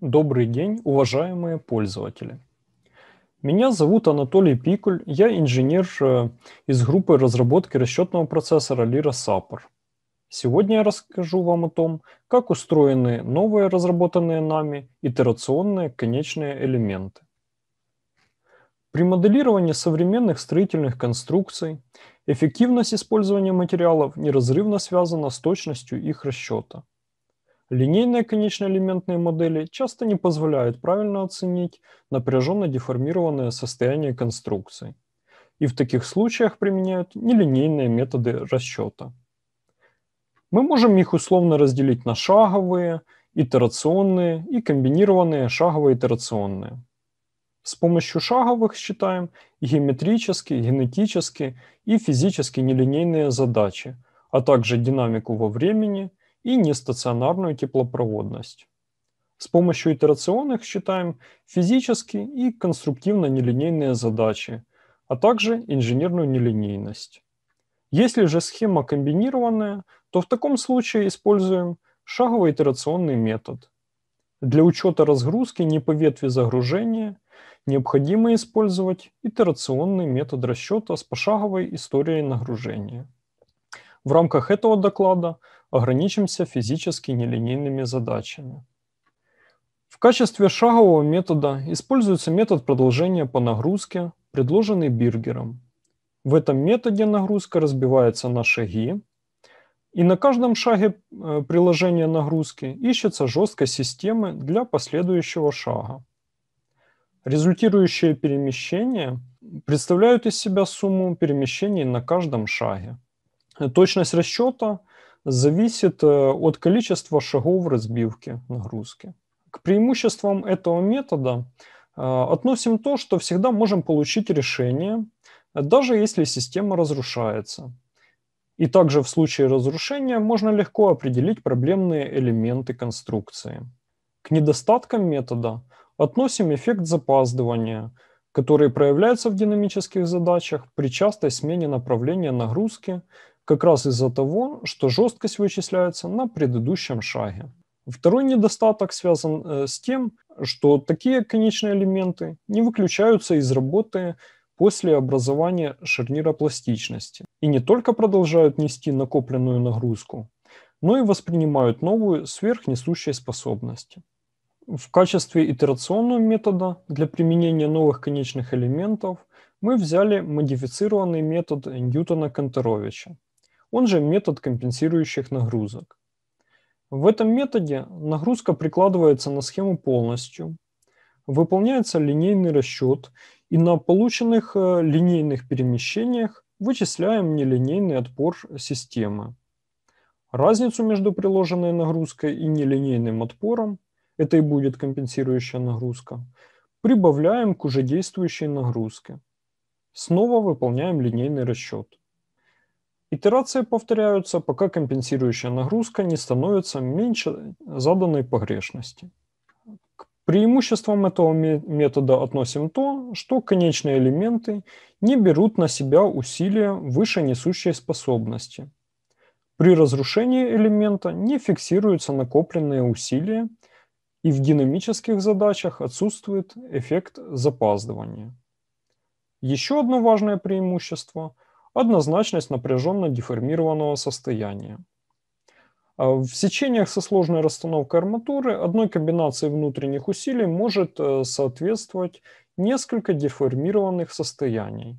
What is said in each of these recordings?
Добрый день, уважаемые пользователи. Меня зовут Анатолий Пикуль, я инженер э, из группы разработки расчетного процессора Lira Sapor. Сегодня я расскажу вам о том, как устроены новые разработанные нами итерационные конечные элементы. При моделировании современных строительных конструкций эффективность использования материалов неразрывно связана с точностью их расчета – Линейные элементные модели часто не позволяют правильно оценить напряженно деформированное состояние конструкции. И в таких случаях применяют нелинейные методы расчета. Мы можем их условно разделить на шаговые, итерационные и комбинированные шаговые итерационные С помощью шаговых считаем геометрические, генетические и физически нелинейные задачи, а также динамику во времени – и нестационарную теплопроводность. С помощью итерационных считаем физические и конструктивно-нелинейные задачи, а также инженерную нелинейность. Если же схема комбинированная, то в таком случае используем шаговый итерационный метод. Для учета разгрузки не по ветви загружения необходимо использовать итерационный метод расчета с пошаговой историей нагружения. В рамках этого доклада ограничимся физически нелинейными задачами. В качестве шагового метода используется метод продолжения по нагрузке, предложенный Биргером. В этом методе нагрузка разбивается на шаги, и на каждом шаге э, приложения нагрузки ищется жесткость системы для последующего шага. Результирующие перемещения представляют из себя сумму перемещений на каждом шаге. Точность расчета зависит э, от количества шагов разбивки нагрузки. К преимуществам этого метода э, относим то, что всегда можем получить решение, даже если система разрушается. И также в случае разрушения можно легко определить проблемные элементы конструкции. К недостаткам метода относим эффект запаздывания, который проявляется в динамических задачах при частой смене направления нагрузки как раз из-за того, что жесткость вычисляется на предыдущем шаге. Второй недостаток связан э, с тем, что такие конечные элементы не выключаются из работы после образования шарнира пластичности и не только продолжают нести накопленную нагрузку, но и воспринимают новую сверхнесущей способности. В качестве итерационного метода для применения новых конечных элементов мы взяли модифицированный метод Ньютона-Конторовича он же метод компенсирующих нагрузок. В этом методе нагрузка прикладывается на схему полностью, выполняется линейный расчет, и на полученных э, линейных перемещениях вычисляем нелинейный отпор системы. Разницу между приложенной нагрузкой и нелинейным отпором, это и будет компенсирующая нагрузка, прибавляем к уже действующей нагрузке. Снова выполняем линейный расчет. Итерации повторяются, пока компенсирующая нагрузка не становится меньше заданной погрешности. К преимуществам этого метода относим то, что конечные элементы не берут на себя усилия выше несущей способности. При разрушении элемента не фиксируются накопленные усилия, и в динамических задачах отсутствует эффект запаздывания. Еще одно важное преимущество – однозначность напряженно деформированного состояния. А в сечениях со сложной расстановкой арматуры одной комбинации внутренних усилий может э, соответствовать несколько деформированных состояний.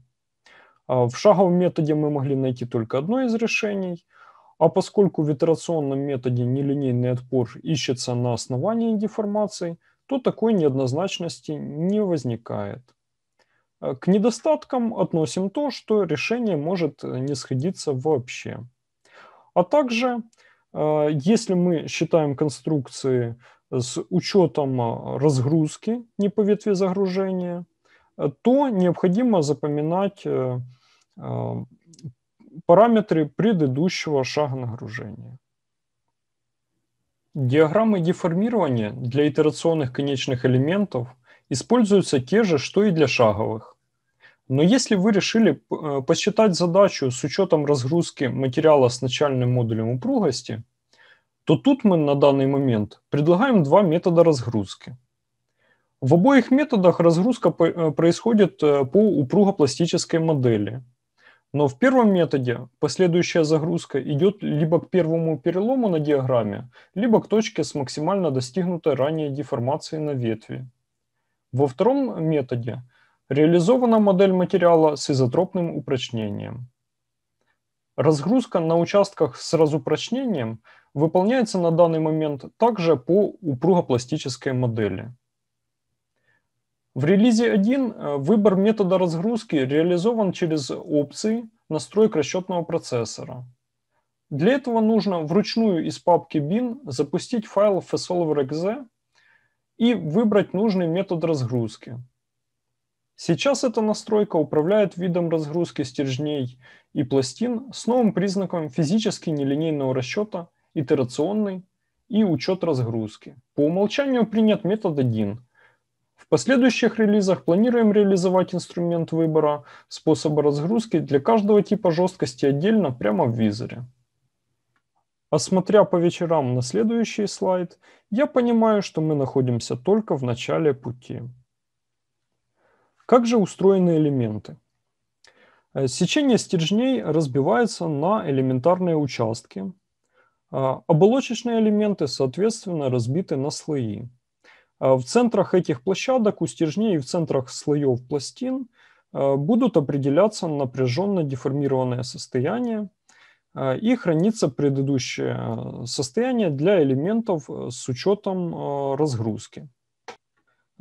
А в шаговом методе мы могли найти только одно из решений, а поскольку в итерационном методе нелинейный отпор ищется на основании деформаций, то такой неоднозначности не возникает. Э, к недостаткам относим то, что решение может э, не сходиться вообще. А также, э, если мы считаем конструкции с учетом разгрузки не по ветви загружения, то необходимо запоминать параметры предыдущего шага нагружения. Диаграммы деформирования для итерационных конечных элементов используются те же, что и для шаговых. Но если вы решили э, посчитать задачу с учетом разгрузки материала с начальным модулем упругости, то тут мы на данный момент предлагаем два метода разгрузки. В обоих методах разгрузка э, происходит э, по упругопластической модели. Но в первом методе последующая загрузка идет либо к первому перелому на диаграмме, либо к точке с максимально достигнутой ранее деформацией на ветви. Во втором методе – Реализована модель материала с изотропным упрочнением. Разгрузка на участках с разупрочнением выполняется на данный момент также по упругопластической модели. В релизе 1 э, выбор метода разгрузки реализован через опции «Настройка расчетного процессора». Для этого нужно вручную из папки bin запустить файл fsolver.exe и выбрать нужный метод разгрузки – Сейчас эта настройка управляет видом разгрузки стержней и пластин с новым признаком физически нелинейного расчета, итерационный и учет разгрузки. По умолчанию принят метод 1. В последующих релизах планируем реализовать инструмент выбора способа разгрузки для каждого типа жесткости отдельно прямо в визоре. Осмотря а по вечерам на следующий слайд, я понимаю, что мы находимся только в начале пути. Как же устроены элементы? Э, сечение стержней разбивается на элементарные участки. Э, оболочечные элементы, соответственно, разбиты на слои. Э, в центрах этих площадок у стержней и в центрах слоев пластин будут определяться напряженно-деформированное состояние и хранится предыдущее состояние для элементов с учетом разгрузки.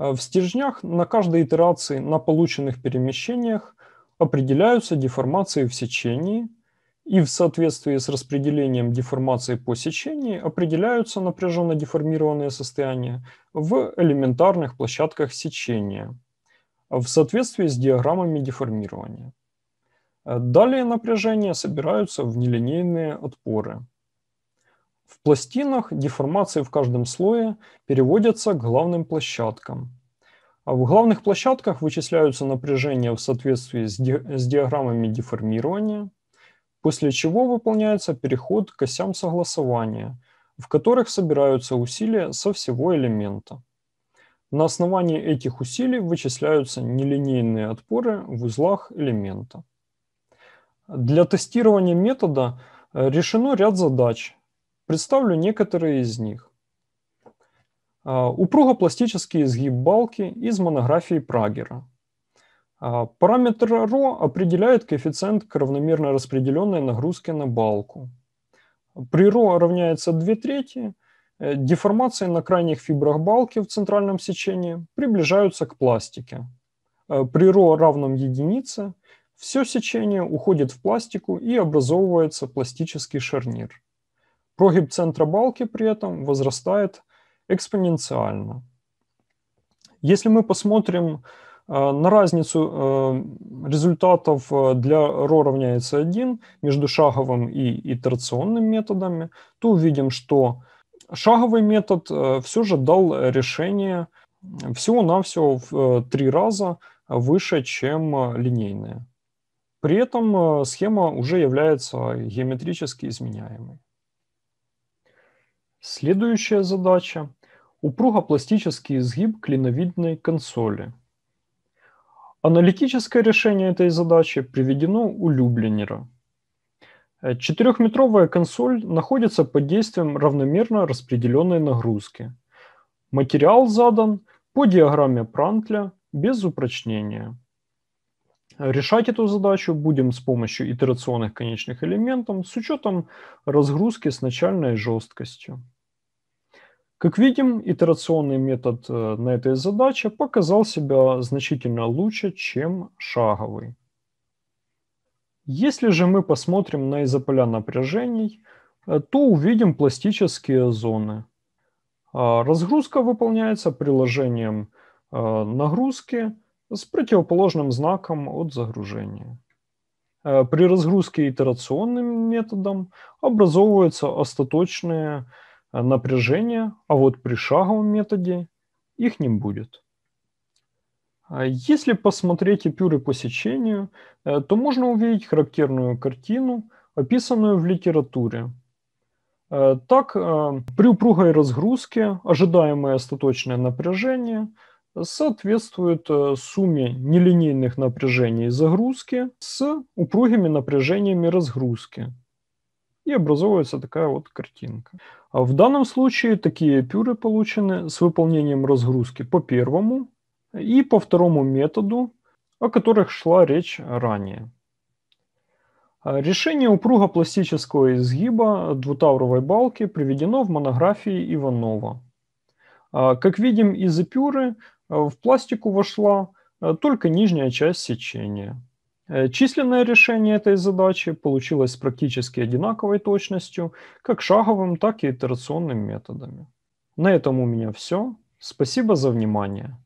Э, в стержнях на каждой итерации на полученных перемещениях определяются деформации в сечении, и в соответствии с распределением деформации по сечении определяются напряженно деформированные состояния в элементарных площадках сечения в соответствии с диаграммами деформирования. Э, далее напряжения собираются в нелинейные отпоры – в пластинах деформации в каждом слое переводятся к главным площадкам. А в главных площадках вычисляются напряжения в соответствии с, ди с диаграммами деформирования, после чего выполняется переход к осям согласования, в которых собираются усилия со всего элемента. На основании этих усилий вычисляются нелинейные отпоры в узлах элемента. Для тестирования метода решено ряд задач, Представлю некоторые из них. А, Упругопластический изгиб балки из монографии Прагера. А, параметр ρ определяет коэффициент к равномерно распределенной нагрузке на балку. При ρ равняется 2 трети, э, деформации на крайних фибрах балки в центральном сечении приближаются к пластике. Э, при ρ равном единице все сечение уходит в пластику и образовывается пластический шарнир. Прогиб центра балки при этом возрастает экспоненциально. Если мы посмотрим э, на разницу э, результатов э, для ро равняется 1 между шаговым и итерационным методами, то увидим, что шаговый метод все же дал решение всего-навсего в три раза выше, чем линейное. При этом схема уже является геометрически изменяемой. Следующая задача – упругопластический изгиб клиновидной консоли. Аналитическое решение этой задачи приведено у Люблинера. Четырехметровая консоль находится под действием равномерно распределенной нагрузки. Материал задан по диаграмме Прантля без упрочнения решать эту задачу будем с помощью итерационных конечных элементов с учетом разгрузки с начальной жесткостью. Как видим, итерационный метод э, на этой задаче показал себя значительно лучше, чем шаговый. Если же мы посмотрим на изополя напряжений, э, то увидим пластические зоны. А, разгрузка выполняется приложением э, нагрузки – с противоположным знаком от загружения. При разгрузке итерационным методом образовывается остаточное напряжение, а вот при шаговом методе их не будет. Если посмотреть эпюры по сечению, то можно увидеть характерную картину, описанную в литературе. Так, при упругой разгрузке ожидаемое остаточное напряжение – соответствует э, сумме нелинейных напряжений загрузки с упругими напряжениями разгрузки. И образовывается такая вот картинка. А в данном случае такие пюры получены с выполнением разгрузки по первому и по второму методу, о которых шла речь ранее. А решение упруга пластического изгиба двутавровой балки приведено в монографии Иванова. А, как видим из эпюры, Э, в пластику вошла э, только нижняя часть сечения. Э, численное решение этой задачи получилось с практически одинаковой точностью как шаговым, так и итерационным методами. На этом у меня все. Спасибо за внимание.